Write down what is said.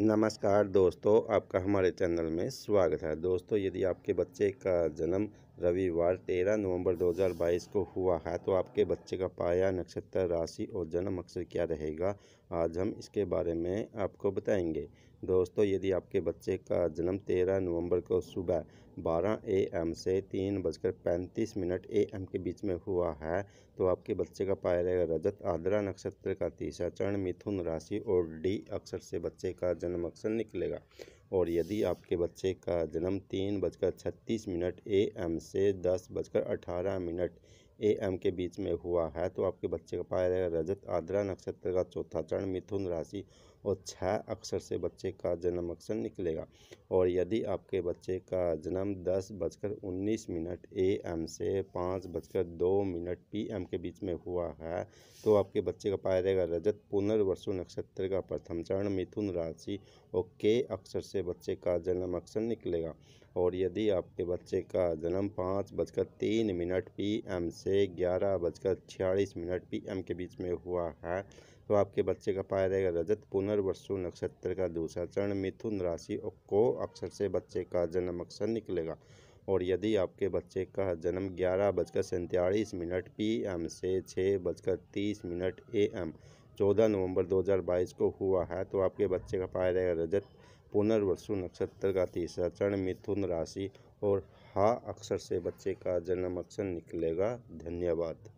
नमस्कार दोस्तों आपका हमारे चैनल में स्वागत है दोस्तों यदि आपके बच्चे का जन्म रविवार तेरह नवंबर 2022 को हुआ है तो आपके बच्चे का पाया नक्षत्र राशि और जन्म अक्षर क्या रहेगा आज हम इसके बारे में आपको बताएंगे दोस्तों यदि आपके बच्चे का जन्म 13 नवंबर को सुबह 12 एम से तीन बजकर पैंतीस मिनट एम के बीच में हुआ है तो आपके बच्चे का पाया जाएगा रजत आद्रा नक्षत्र का तीसरा चरण मिथुन राशि और डी अक्षर से बच्चे का जन्म अक्षर निकलेगा और यदि आपके बच्चे का जन्म तीन बजकर छत्तीस मिनट ए एम से दस बजकर अठारह मिनट ए एम के बीच में हुआ है तो आपके बच्चे का पाया जाएगा रजत आद्रा नक्षत्र का चौथा चरण मिथुन राशि और छः अक्षर से बच्चे का जन्म अक्षर निकलेगा और यदि आपके बच्चे का जन्म दस बजकर उन्नीस मिनट ए एम से पाँच बजकर दो मिनट पी एम के बीच में हुआ है तो आपके बच्चे का पाया जाएगा रजत पुनर्वसु नक्षत्र का प्रथम चरण मिथुन राशि और के अक्षर से बच्चे का जन्म अक्सर निकलेगा और यदि आपके बच्चे का जन्म पाँच बजकर तीन मिनट पी एम से ग्यारह बजकर छियालीस मिनट पी एम के बीच में हुआ है तो आपके बच्चे का पाया जाएगा रजत पुनर्वसु नक्षत्र का दूसरा चरण मिथुन राशि को अक्षर से बच्चे का जन्म अक्सर निकलेगा और यदि आपके बच्चे का जन्म ग्यारह बजकर सैंतालीस मिनट पी एम से छः बजकर तीस मिनट ए एम चौदह नवंबर 2022 को हुआ है तो आपके बच्चे का पाया जाएगा रजत पुनर्वसु नक्षत्र का तीसरा चरण मिथुन राशि और हा अक्षर से बच्चे का जन्म अक्षर निकलेगा धन्यवाद